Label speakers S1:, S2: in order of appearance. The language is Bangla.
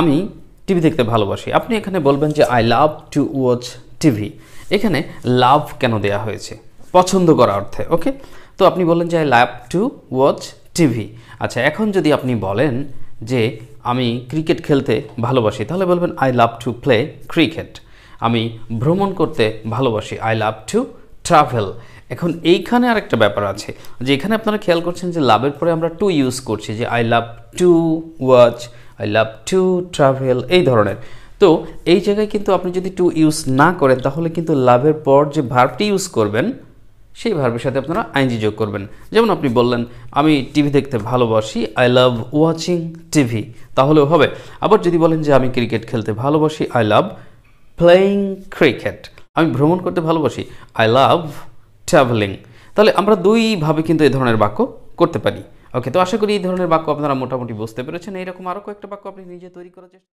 S1: আমি টিভি দেখতে ভালোবাসি আপনি এখানে বলবেন যে I love to watch TV এখানে লাভ কেন দেয়া হয়েছে পছন্দ করা অর্থে ওকে তো আপনি বললেন যে I love to watch TV আচ্ছা এখন যদি আপনি বলেন যে আমি ক্রিকেট খেলতে ভালোবাসি তাহলে বলবেন I love to play cricket আমি ভ্রমণ করতে ভালোবাসি আই লাভ টু ট্রাভেল এখন এইখানে আরেকটা ব্যাপার আছে যে এখানে আপনারা খেয়াল করছেন যে লাভের পরে আমরা টু ইউজ করছি যে I love to watch I love to travel এই ধরনের তো এই জায়গায় কিন্তু আপনি যদি টু ইউজ না করেন তাহলে কিন্তু লাভের পর যে ভার্বটি ইউজ করবেন সেই ভার্বের সাথে আপনারা আইনজি যোগ করবেন যেমন আপনি বললেন আমি টিভি দেখতে ভালোবাসি আই লাভ ওয়াচিং টিভি তাহলেও হবে আবার যদি বলেন যে আমি ক্রিকেট খেলতে ভালোবাসি আই লাভ প্লেয়িং ক্রিকেট আমি ভ্রমণ করতে ভালোবাসি আই লাভ ট্রাভেলিং তাহলে আমরা দুইভাবে কিন্তু এ ধরনের বাক্য
S2: করতে পারি ওকে তো আশা করি এই ধরনের বাক্য আপনারা মোটামুটি বুঝতে পেরেছেন এইরকম আরও কয়েকটা বাক্য আপনি নিজে তৈরি করার চেষ্টা